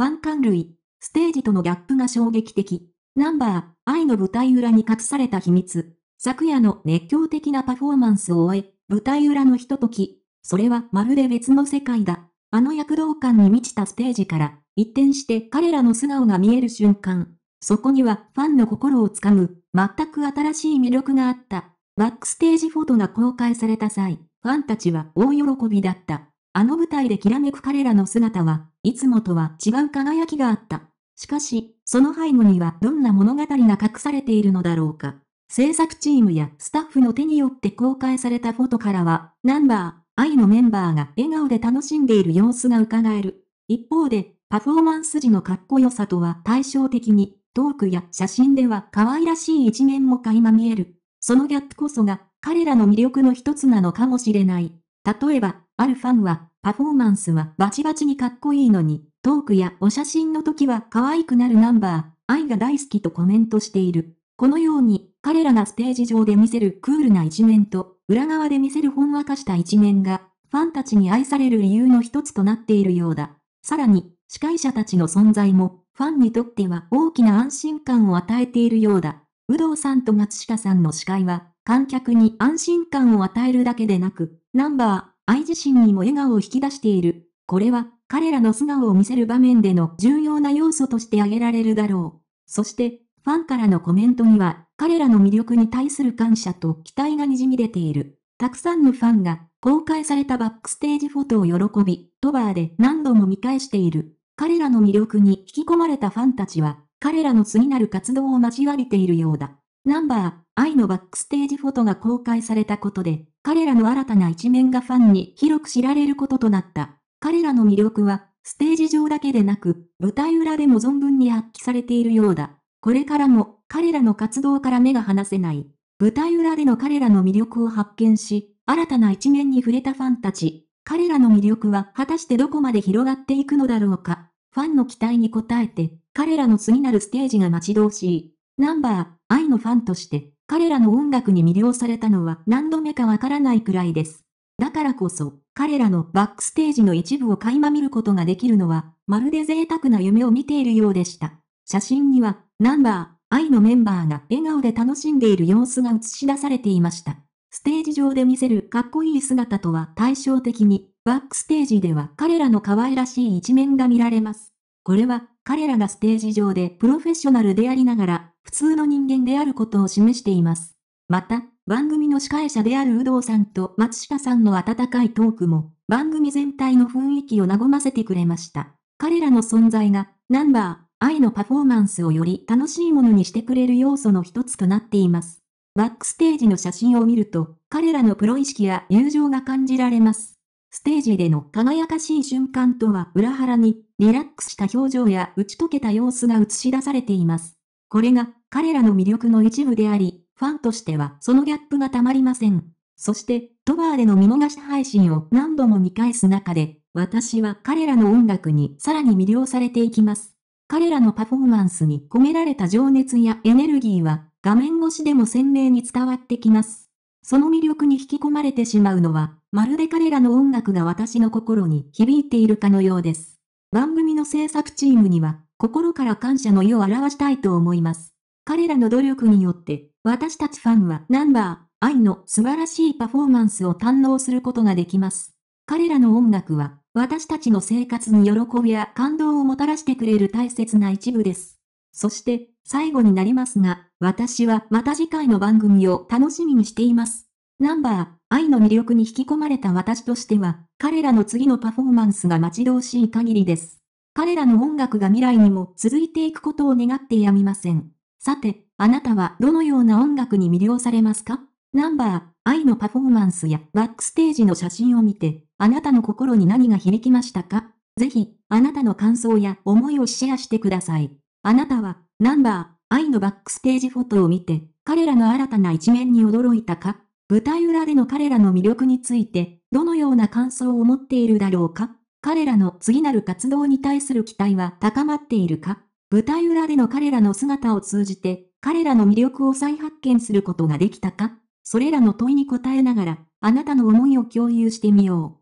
ファン感類、ステージとのギャップが衝撃的。ナンバー、愛の舞台裏に隠された秘密。昨夜の熱狂的なパフォーマンスを終え、舞台裏のひととき、それはまるで別の世界だ。あの躍動感に満ちたステージから、一転して彼らの素顔が見える瞬間。そこにはファンの心をつかむ、全く新しい魅力があった。バックステージフォトが公開された際、ファンたちは大喜びだった。あの舞台できらめく彼らの姿は、いつもとは違う輝きがあった。しかし、その背後にはどんな物語が隠されているのだろうか。制作チームやスタッフの手によって公開されたフォトからは、ナンバー、愛のメンバーが笑顔で楽しんでいる様子が伺える。一方で、パフォーマンス時のかっこよさとは対照的に、トークや写真では可愛らしい一面も垣間見える。そのギャップこそが彼らの魅力の一つなのかもしれない。例えば、あるファンは、パフォーマンスはバチバチにかっこいいのに、トークやお写真の時は可愛くなるナンバー、愛が大好きとコメントしている。このように、彼らがステージ上で見せるクールな一面と、裏側で見せるほんわかした一面が、ファンたちに愛される理由の一つとなっているようだ。さらに、司会者たちの存在も、ファンにとっては大きな安心感を与えているようだ。有働さんと松下さんの司会は、観客に安心感を与えるだけでなく、ナンバー、愛自身にも笑顔を引き出している。これは、彼らの素顔を見せる場面での重要な要素として挙げられるだろう。そして、ファンからのコメントには、彼らの魅力に対する感謝と期待が滲み出ている。たくさんのファンが、公開されたバックステージフォトを喜び、トバーで何度も見返している。彼らの魅力に引き込まれたファンたちは、彼らの次なる活動を待ちわびているようだ。ナンバー、愛のバックステージフォトが公開されたことで、彼らの新たな一面がファンに広く知られることとなった。彼らの魅力は、ステージ上だけでなく、舞台裏でも存分に発揮されているようだ。これからも、彼らの活動から目が離せない。舞台裏での彼らの魅力を発見し、新たな一面に触れたファンたち。彼らの魅力は果たしてどこまで広がっていくのだろうか。ファンの期待に応えて、彼らの次なるステージが待ち遠しい。ナンバー、愛のファンとして。彼らの音楽に魅了されたのは何度目かわからないくらいです。だからこそ、彼らのバックステージの一部を垣間見ることができるのは、まるで贅沢な夢を見ているようでした。写真には、ナンバー、愛のメンバーが笑顔で楽しんでいる様子が映し出されていました。ステージ上で見せるかっこいい姿とは対照的に、バックステージでは彼らの可愛らしい一面が見られます。これは彼らがステージ上でプロフェッショナルでありながら普通の人間であることを示しています。また、番組の司会者である有働さんと松下さんの温かいトークも、番組全体の雰囲気を和ませてくれました。彼らの存在が、ナンバー、愛のパフォーマンスをより楽しいものにしてくれる要素の一つとなっています。バックステージの写真を見ると、彼らのプロ意識や友情が感じられます。ステージでの輝かしい瞬間とは裏腹に、リラックスした表情や打ち解けた様子が映し出されています。これが彼らの魅力の一部であり、ファンとしてはそのギャップがたまりません。そして、トバーでの見逃し配信を何度も見返す中で、私は彼らの音楽にさらに魅了されていきます。彼らのパフォーマンスに込められた情熱やエネルギーは画面越しでも鮮明に伝わってきます。その魅力に引き込まれてしまうのは、まるで彼らの音楽が私の心に響いているかのようです。番組の制作チームには、心から感謝の意を表したいと思います。彼らの努力によって、私たちファンはナンバー、愛の素晴らしいパフォーマンスを堪能することができます。彼らの音楽は、私たちの生活に喜びや感動をもたらしてくれる大切な一部です。そして、最後になりますが、私はまた次回の番組を楽しみにしています。ナンバー、愛の魅力に引き込まれた私としては、彼らの次のパフォーマンスが待ち遠しい限りです。彼らの音楽が未来にも続いていくことを願ってやみません。さて、あなたはどのような音楽に魅了されますかナンバー、愛のパフォーマンスやバックステージの写真を見て、あなたの心に何が響きましたかぜひ、あなたの感想や思いをシェアしてください。あなたは、ナンバー、愛のバックステージフォトを見て、彼らの新たな一面に驚いたか舞台裏での彼らの魅力について、どのような感想を持っているだろうか彼らの次なる活動に対する期待は高まっているか舞台裏での彼らの姿を通じて、彼らの魅力を再発見することができたかそれらの問いに答えながら、あなたの思いを共有してみよう。